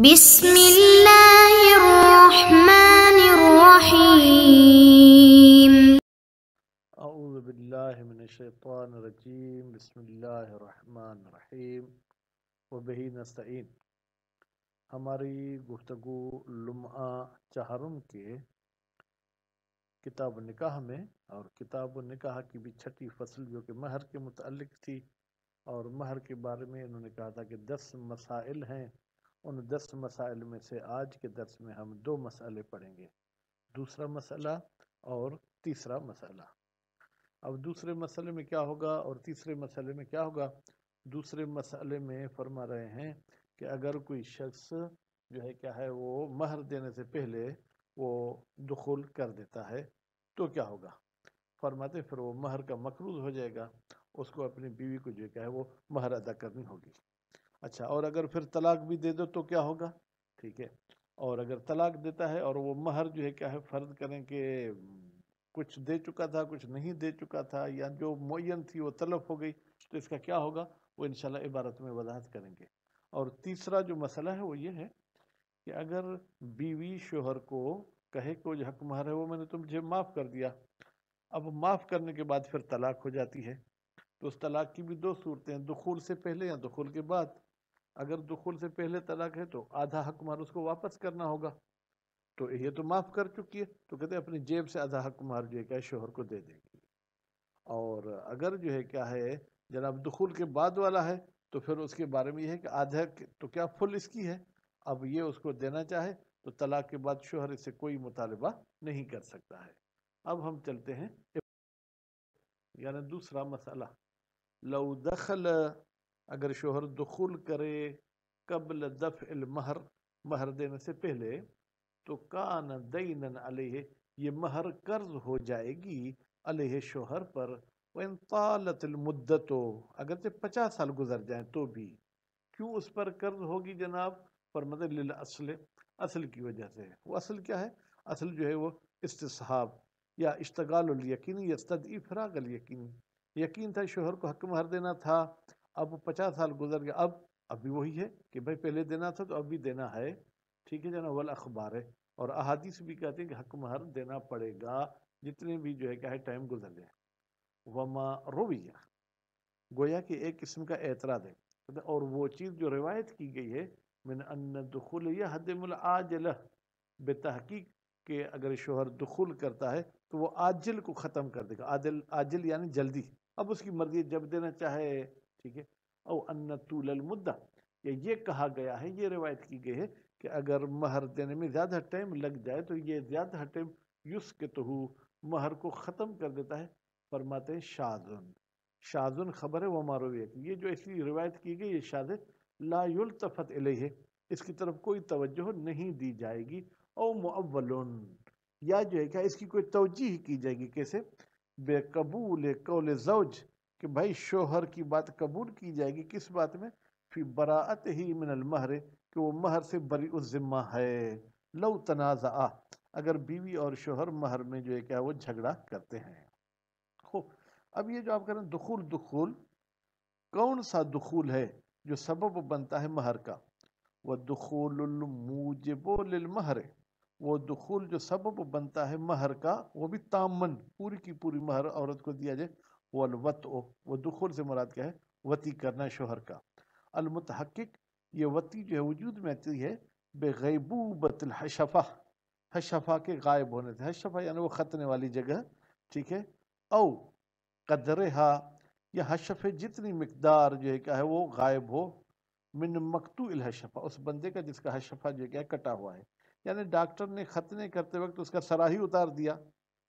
بسم اللہ الرحمن الرحیم اعوذ باللہ من الشیطان الرجیم بسم اللہ الرحمن الرحیم بہی نستعین ہماری گفتگو لمعہ چہرم کے کتاب نکاح میں اور کتاب نکاح کی بھی چھٹی فصل جو کہ مہر کے متعلق تھی اور مہر کے بارے میں انہوں نے کہا تھا کہ دس مسائل ہیں ان دس مسائل میں سے آج کے درس میں ہم دو مسئلے پڑھیں گے دوسرا مسئلہ اور تیسرا مسئلہ اب دوسرے مسئلے میں کیا ہوگا اور تیسرے مسئلے میں کیا ہوگا دوسرے مسئلے میں فرما رہے ہیں کہ اگر کوئی شخص جو ہے کیا ہے وہ مہر دینے سے پہلے وہ دخول کر دیتا ہے تو کیا ہوگا فرماتے پھر وہ مہر کا مقروض ہو جائے گا اس کو اپنی بیوی کو جو کیا ہے وہ مہر ادا کرنی ہوگی اچھا اور اگر پھر طلاق بھی دے دو تو کیا ہوگا ٹھیک ہے اور اگر طلاق دیتا ہے اور وہ مہر جو ہے کیا ہے فرض کریں کہ کچھ دے چکا تھا کچھ نہیں دے چکا تھا یا جو معین تھی وہ طلب ہو گئی تو اس کا کیا ہوگا وہ انشاءاللہ عبارت میں وضاحت کریں گے اور تیسرا جو مسئلہ ہے وہ یہ ہے کہ اگر بیوی شوہر کو کہے وہ جو حق مہر ہے وہ میں نے تو مجھے معاف کر دیا اب معاف کرنے کے بعد پھر طلاق ہو جاتی ہے تو اس طلاق کی بھی دو صورتیں ہیں دخول سے پہلے یا دخول کے بعد اگر دخول سے پہلے طلاق ہے تو آدھا حق مہر اس کو واپس کرنا ہوگا تو یہ تو معاف کر چکی ہے تو کہتے ہیں اپنی جیب سے آدھا حق مہر جو ہے کیا ہے شوہر کو دے دیں گے اور اگر جو ہے کیا ہے جناب دخول کے بعد والا ہے تو پھر اس کے بارے میں یہ ہے کہ آدھا تو کیا فل اس کی ہے اب یہ اس کو دینا چاہے تو طلاق کے بعد شوہر اس سے کوئی مطالبہ نہیں کر سکتا ہے اب ہم چلتے ہیں یعنی دوسرا مسئلہ لو دخل اگر شوہر دخول کرے قبل دفع المہر مہر دینے سے پہلے تو کان دینن علیہ یہ مہر قرض ہو جائے گی علیہ شوہر پر وَإِن طَالَتِ المدت اگر سے پچاس سال گزر جائیں تو بھی کیوں اس پر قرض ہوگی جناب پر للاصل اصل کی وجہ سے وہ اصل کیا ہے اصل جو ہے وہ استصحاب یا الیقینی یا استدعی فراغ الیقینی یقین تھا شوہر کو حق مہر دینا تھا اب وہ پچاس سال گزر گیا اب اب بھی وہی ہے کہ بھائی پہلے دینا تھا تو اب بھی دینا ہے ٹھیک ہے جناب ولا اخبار ہے اور احادیث بھی کہتے ہیں کہ حق مہر دینا پڑے گا جتنے بھی جو ہے کیا ہے ٹائم گزر جائے وما رویہ گویا کہ ایک قسم کا اعتراض ہے اور وہ چیز جو روایت کی گئی ہے من ان دخول یا حدم آجل بے تحقیق کہ اگر شوہر دخول کرتا ہے تو وہ عاجل کو ختم کر دے گا عادل عاجل یعنی جلدی اب اس کی مرضی جب دینا چاہے ٹھیک ہے المدہ یا یہ کہا گیا ہے یہ روایت کی گئی ہے کہ اگر مہر دینے میں زیادہ ٹائم لگ جائے تو یہ زیادہ ٹائم یوس کے تو ہو مہر کو ختم کر دیتا ہے فرماتے ہیں شازن شازن خبر ہے وہ مارویہ ہے یہ جو اس لیے روایت کی گئی ہے لا یلتفت علیہ اس کی طرف کوئی توجہ نہیں دی جائے گی او معولن یا جو ہے کہ اس کی کوئی توجہ کی جائے گی کیسے بے قبول قول زوج کہ بھائی شوہر کی بات قبول کی جائے گی کس بات میں فی براعت ہی من المہر کہ وہ مہر سے بری ذمہ ہے لو تنازع اگر بیوی اور شوہر مہر میں جو ایک وہ جھگڑا کرتے ہیں خوب اب یہ جو آپ کریں رہے ہیں دخول کون سا دخول ہے جو سبب بنتا ہے مہر کا وہ دخول لِلْمَهْرِ وہ دخول جو سبب بنتا ہے مہر کا وہ بھی تامن پوری کی پوری مہر عورت کو دیا جائے وہ الوط او وہ دخول سے مراد کیا ہے وطی کرنا شوہر کا المتحقق یہ وطی جو ہے وجود میں آتی ہے بغیبوبت الحشفہ حشفہ کے غائب ہونے تھے حشفہ یعنی وہ خطنے والی جگہ ٹھیک ہے او قدرہا یا حشفہ جتنی مقدار جو ہے کیا ہے وہ غائب ہو من مکتو الحشفہ اس بندے کا جس کا حشفہ جو ہے کیا ہے کٹا ہوا ہے یعنی ڈاکٹر نے ختنے کرتے وقت اس کا سرا ہی اتار دیا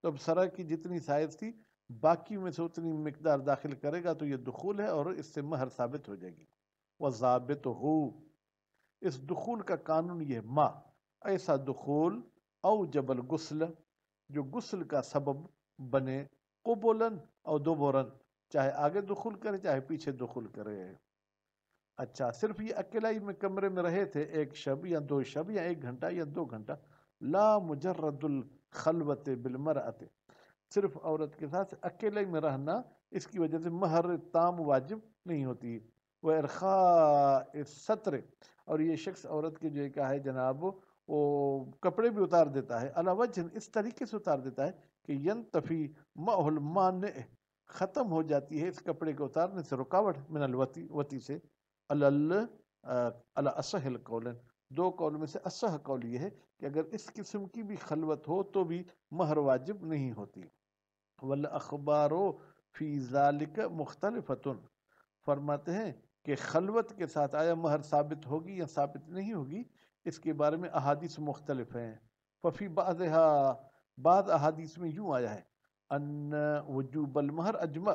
تو اب سرا کی جتنی سائز تھی باقی میں سے اتنی مقدار داخل کرے گا تو یہ دخول ہے اور اس سے مہر ثابت ہو جائے گی و ضابط ہو اس دخول کا قانون یہ ما ایسا دخول او جبل غسل جو غسل کا سبب بنے قبولن او دوبورن چاہے آگے دخول کرے چاہے پیچھے دخول کرے اچھا صرف یہ اکلائی میں کمرے میں رہے تھے ایک شب یا دو شب یا ایک گھنٹہ یا دو گھنٹہ لا مجرد الخلوت بالمرأت صرف عورت کے ساتھ اکیلے میں رہنا اس کی وجہ سے مہر تام واجب نہیں ہوتی وہ عرخا صطر اور یہ شخص عورت کے جو کہا ہے جناب وہ کپڑے بھی اتار دیتا ہے وجہ اس طریقے سے اتار دیتا ہے کہ ینطفی ماحول ختم ہو جاتی ہے اس کپڑے کے اتارنے سے رکاوٹ من الوطی وتی سے الل الا اسحل دو قول میں سے اسح قول یہ ہے کہ اگر اس قسم کی بھی خلوت ہو تو بھی مہر واجب نہیں ہوتی وَالْأَخْبَارُ فِي ذَلِكَ تتن فرماتے ہیں کہ خلوت کے ساتھ آیا مہر ثابت ہوگی یا ثابت نہیں ہوگی اس کے بارے میں احادیث مختلف ہیں فَفِي بَعْضِهَا بعض احادیث میں یوں آیا ہے ان وجوب المہر اجمع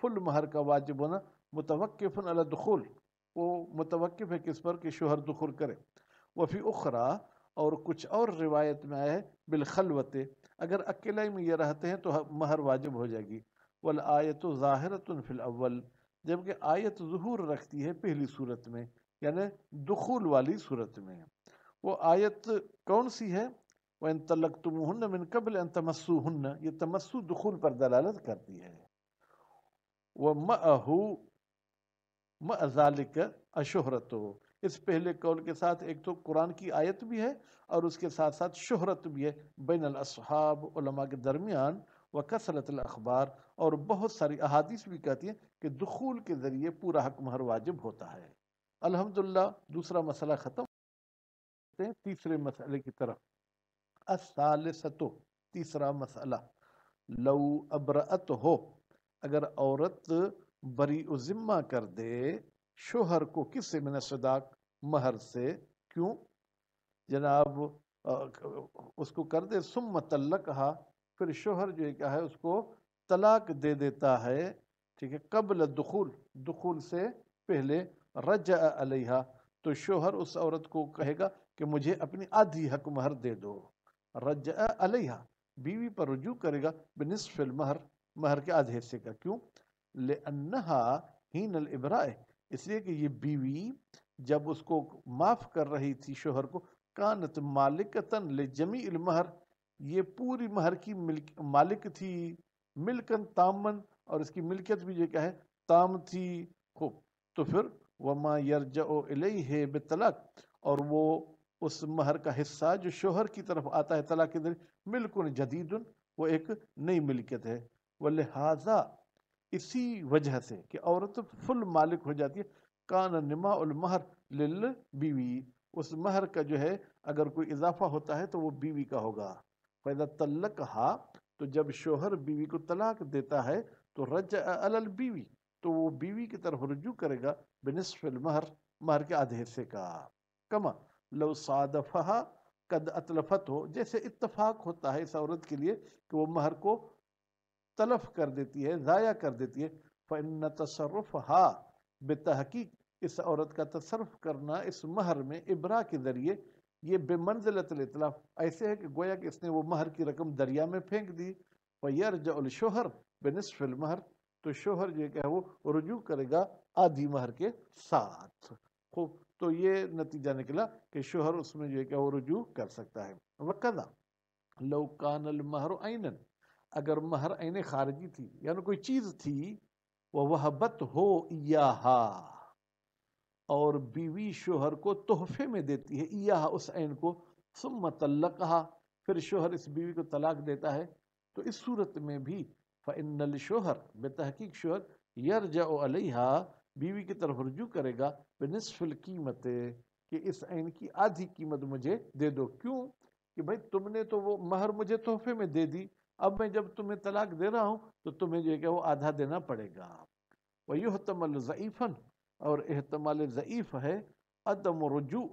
فل مہر کا متوقفن متوقف دخول وہ متوقف ہے کس پر کہ شوہر دخول کرے وفی اُخْرَا اور کچھ اور روایت میں آئے بالخلوت اگر اکیلے میں یہ رہتے ہیں تو مہر واجب ہو جائے گی والآیت ظاہرت فی الاول جبکہ آیت ظہور رکھتی ہے پہلی صورت میں یعنی دخول والی صورت میں وہ آیت کون سی ہے وَإِن تلقت مِن قَبْلِ أَن تَمَسُّوهُنَّ یہ تمسو دخول پر دلالت کرتی ہے وَمَأَهُ مَأَ ذَلِكَ ذالک اس پہلے قول کے ساتھ ایک تو قرآن کی آیت بھی ہے اور اس کے ساتھ ساتھ شہرت بھی ہے بین الاصحاب علماء کے درمیان وکسلت الاخبار اور بہت ساری احادیث بھی کہتی ہیں کہ دخول کے ذریعے پورا حکم ہر واجب ہوتا ہے الحمدللہ دوسرا مسئلہ ختم تیسرے مسئلے کی طرف تیسرا مسئلہ لو ابرعت ہو اگر عورت بری ذمہ کر دے شوہر کو کس سے من صداق مہر سے کیوں جناب اس کو کر دے سم تلق کہا پھر شوہر جو کیا ہے اس کو طلاق دے دیتا ہے ٹھیک ہے قبل دخول دخول سے پہلے رج علیہ تو شوہر اس عورت کو کہے گا کہ مجھے اپنی آدھی حق مہر دے دو رج علیہ بیوی پر رجوع کرے گا بنصف المہر مہر کے آدھے حصے کا کیوں لئنہا ہین العبرائے اس لیے کہ یہ بیوی جب اس کو معاف کر رہی تھی شوہر کو کانت مالکتن لجمی المہر یہ پوری مہر کی مالک تھی ملکن تامن اور اس کی ملکیت بھی جو کیا ہے تام تھی خوب تو پھر وَمَا يَرْجَعُ إِلَيْهِ و اور وہ اس مہر کا حصہ جو شوہر کی طرف آتا ہے طلاق ملکن جدید وہ ایک نئی ملکیت ہے وہ اسی وجہ سے کہ عورت فل مالک ہو جاتی ہے کان نما المہر لل بیوی اس مہر کا جو ہے اگر کوئی اضافہ ہوتا ہے تو وہ بیوی کا ہوگا پیدا تلق ہا تو جب شوہر بیوی کو طلاق دیتا ہے تو رج البیوی تو وہ بیوی کی طرف رجوع کرے گا بنصف المہر مہر کے آدھے سے کا کما لو قد اطلفت ہو جیسے اتفاق ہوتا ہے اس عورت کے لیے کہ وہ مہر کو تلف کر دیتی ہے ضائع کر دیتی ہے فن تصرف ہا بے تحقیق اس عورت کا تصرف کرنا اس مہر میں ابرا کے ذریعے یہ بے منزلۃ ایسے ہے کہ گویا کہ اس نے وہ مہر کی رقم دریا میں پھینک دی فَيَرْجَعُ الشوہر بِنِصْفِ نصف المہر تو شوہر جو ہے وہ رجوع کرے گا آدھی مہر کے ساتھ خوب تو یہ نتیجہ نکلا کہ شوہر اس میں جو ہے وہ رجوع کر سکتا ہے وقدہ لَوْ المہر و عَيْنًا اگر مہر عین خارجی تھی یعنی کوئی چیز تھی وہ وحبت ہو یا اور بیوی شوہر کو تحفے میں دیتی ہے یا اس عین کو ثم مت پھر شوہر اس بیوی کو طلاق دیتا ہے تو اس صورت میں بھی فن ال بے تحقیق شوہر یرجع علیحا بیوی کی طرف رجوع کرے گا بے نصف القیمت کہ اس عین کی آدھی قیمت مجھے دے دو کیوں کہ بھائی تم نے تو وہ مہر مجھے تحفے میں دے دی اب میں جب تمہیں طلاق دے رہا ہوں تو تمہیں جو ہے کہ وہ آدھا دینا پڑے گا وَيُحْتَمَلْ یوحتم اور احتمال ضعیف ہے عدم رجوع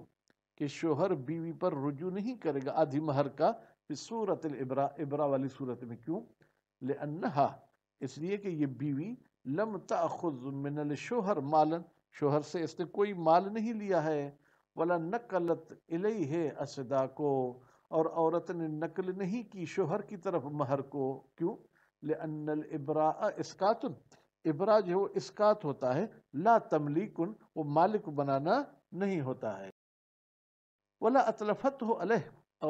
کہ شوہر بیوی پر رجوع نہیں کرے گا آدھی مہر کا کہ صورت العبرا ابرا والی صورت میں کیوں لے اس لیے کہ یہ بیوی لم خود من الشوہر مالن شوہر سے اس نے کوئی مال نہیں لیا ہے ولا نقلت الیہ اسدا کو اور عورت نے نقل نہیں کی شوہر کی طرف مہر کو کیوں ابرا اسکاتن ابرا جو اسکات ہوتا ہے لا تملیکن وہ مالک بنانا نہیں ہوتا ہے وَلَا اطلفت ہو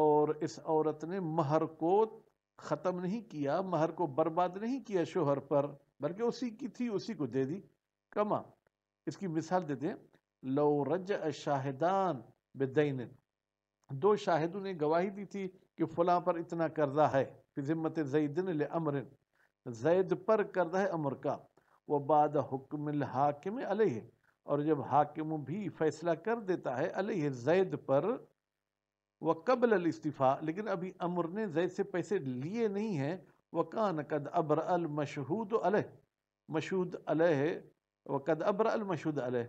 اور اس عورت نے مہر کو ختم نہیں کیا مہر کو برباد نہیں کیا شوہر پر بلکہ اسی کی تھی اسی کو دے دی کما اس کی مثال دیتے رَجَّ اشاہدان بین دو شاہدوں نے گواہی دی تھی کہ فلاں پر اتنا قرضہ ہے فی ذمت زیدن دنل امر زید پر قرضہ ہے امر کا وہ بعد حکم الحاکم علیہ اور جب حاکم بھی فیصلہ کر دیتا ہے علیہ زید پر وہ قبل الصعفیٰ لیکن ابھی امر نے زید سے پیسے لیے نہیں ہیں وہ کہاں قد ابر المشہود علیہ مشہود علیہ ہے قد ابر المشہود علیہ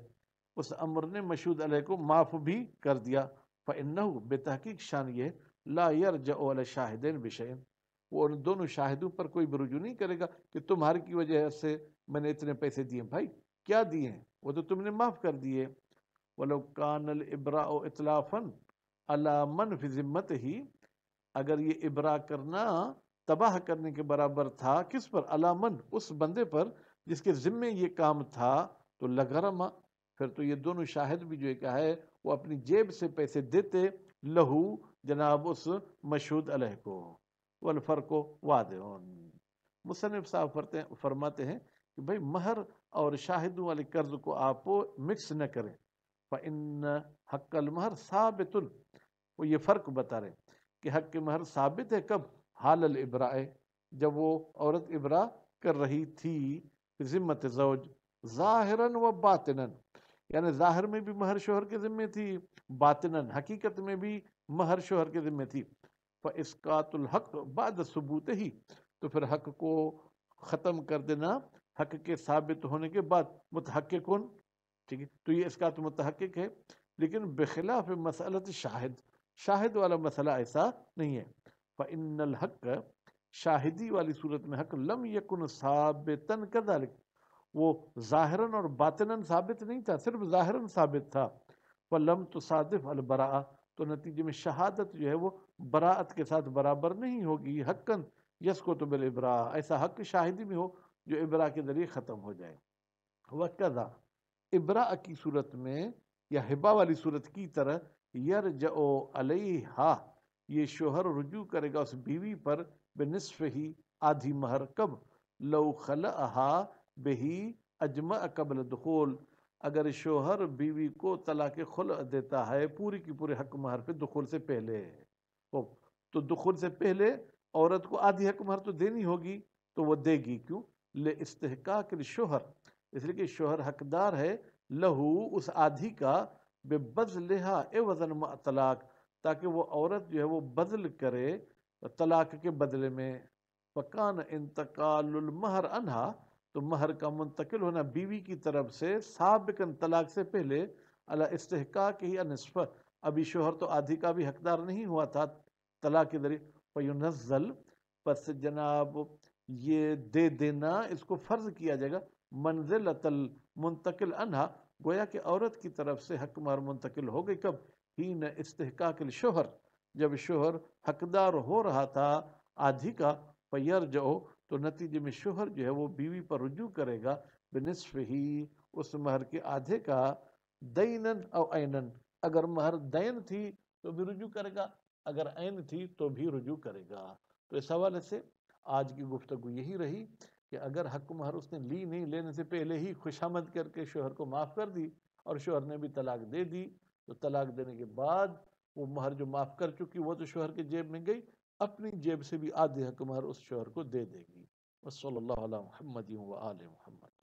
اس امر نے مشہود علیہ کو معاف بھی کر دیا فَإِنَّهُ تحقیق شان یہ لا بِشَئِن وہ ان دونوں شاہدوں پر کوئی برجو نہیں کرے گا کہ تمہاری کی وجہ سے میں نے اتنے پیسے دیے بھائی کیا دیے ہیں وہ تو تم نے معاف کر دیے ابرا اِطْلَافًا عَلَى مَنْ فِي ہی اگر یہ ابرا کرنا تباہ کرنے کے برابر تھا کس پر علامن اس بندے پر جس کے ذمے یہ کام تھا تو لگرمہ پھر تو یہ دونوں شاہد بھی جو کہا ہے وہ اپنی جیب سے پیسے دیتے لہو جناب اس مشہود علیہ کو والفرق الفرق مصنف صاحب فرماتے ہیں کہ بھئی مہر اور شاہدوں والے قرض کو آپ مکس نہ کریں فَإِنَّ حق المہر ثابت وہ یہ فرق بتا رہے ہیں کہ حق مہر ثابت ہے کب حال الابرائے جب وہ عورت ابرا کر رہی تھی ذمت زوج ظاہراً و باطناً یعنی ظاہر میں بھی مہر شوہر کے ذمے تھی باطنن حقیقت میں بھی مہر شوہر کے ذمے تھی فَإِسْقَاتُ الْحَقُ بَعْدَ حق بعد ثبوت ہی تو پھر حق کو ختم کر دینا حق کے ثابت ہونے کے بعد متحق ٹھیک ہے تو یہ اس کا تو متحق ہے لیکن بخلاف مسئلت شاہد شاہد والا مسئلہ ایسا نہیں ہے فَإِنَّ الحق شاہدی والی صورت میں حق لم یکن ثابت کذالک وہ ظاہراً اور باطناً ثابت نہیں تھا صرف ظاہراً ثابت تھا فَلَمْ تُصَادِفْ صادف تو نتیجے میں شہادت جو ہے وہ براعت کے ساتھ برابر نہیں ہوگی حقاً یس کو تو ایسا حق شاہدی میں ہو جو ابرا کے ذریعے ختم ہو جائے وق ابرا کی صورت میں یا ہبا والی صورت کی طرح يَرْجَعُ عَلَيْهَا یہ شوہر رجوع کرے گا اس بیوی پر بِنِصْفِهِ ہی آدھی مہر کب بہی اجمع قبل دخول اگر شوہر بیوی کو طلاق خل دیتا ہے پوری کی پوری حق مہر پہ دخول سے پہلے تو دخول سے پہلے عورت کو آدھی حق مہر تو دینی ہوگی تو وہ دے گی کیوں لے استحقاق شوہر اس لیے کہ شوہر حقدار ہے لہو اس آدھی کا بے بد لہا اے وزن طلاق تاکہ وہ عورت جو ہے وہ بدل کرے طلاق کے بدلے میں فَقَانَ انتقال المہر انہا تو مہر کا منتقل ہونا بیوی کی طرف سے سابق طلاق سے پہلے اللہ استحقاق کی ہی ابھی شوہر تو آدھی کا بھی حقدار نہیں ہوا تھا طلاق کے ذریعے فیونزل پس جناب یہ دے دینا اس کو فرض کیا جائے گا منزلت المنتقل انہا گویا کہ عورت کی طرف سے حق مہر منتقل ہو گئی کب ہی نہ استحقاق کل شوہر جب شوہر حقدار ہو رہا تھا آدھی کا پئیر جو تو نتیجے میں شوہر جو ہے وہ بیوی پر رجوع کرے گا بنصف ہی اس مہر کے آدھے کا دینن او اینن اگر مہر دین تھی تو بھی رجوع کرے گا اگر عین تھی تو بھی رجوع کرے گا تو اس حوالے سے آج کی گفتگو یہی رہی کہ اگر حق مہر اس نے لی نہیں لینے سے پہلے ہی خوش آمد کر کے شوہر کو معاف کر دی اور شوہر نے بھی طلاق دے دی تو طلاق دینے کے بعد وہ مہر جو معاف کر چکی وہ تو شوہر کے جیب میں گئی اپنی جیب سے بھی حکمار اس شوہر کو دے دے گی بس صلی اللہ علیہ محمد و آل محمد